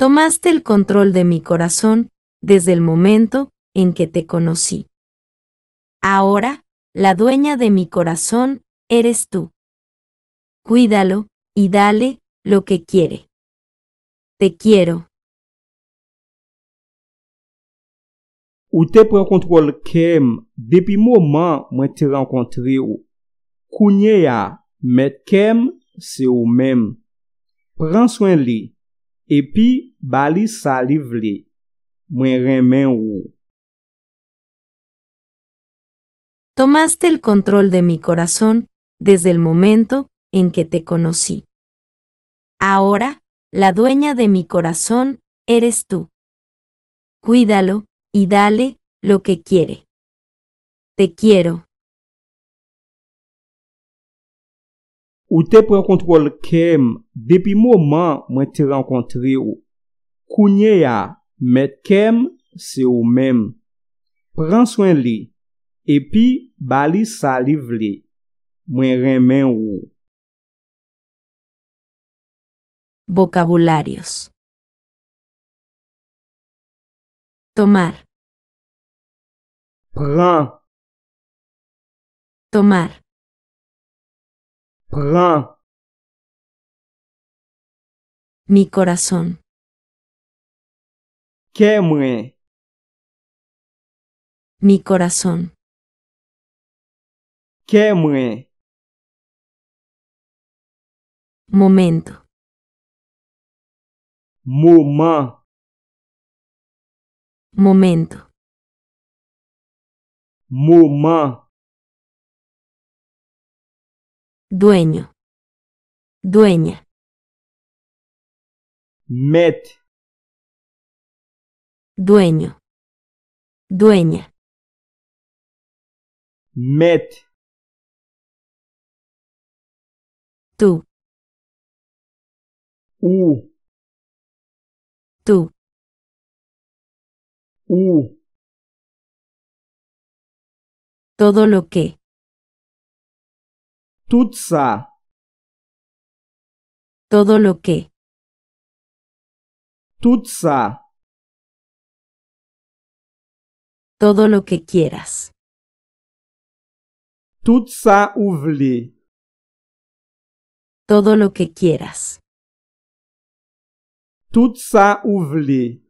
Tomaste el control de mi corazón desde el momento en que te conocí. Ahora, la dueña de mi corazón eres tú. Cuídalo y dale lo que quiere. Te quiero. Ou te pren kontrol kem depi moment mwen te ou. Kounye ya, met kem se ou mem. Pren li, epi bali Tomaste el control de mi corazón desde el momento en que te conocí. Ahora, la dueña de mi corazón eres tú. Cuídalo y dale lo que quiere. Te quiero. Ou te prekontrol kem, depi mouman mwen te renkontri ou. Kounye ya, met kem, se ou men. Pren soen li, epi bali saliv li, mwen remen ou. Vokabularios Tomar Pren Tomar Mi corazón. mue Mi corazón. mue Momento. Momento. Momento. dueño, dueña. Met, dueño, dueña. Met, tú, u, tú, u. Todo lo que. Tutsa. Todo lo que. Tutsa. Todo lo que quieras. Tutsa uvli. Todo lo que quieras. Tutsa uvli.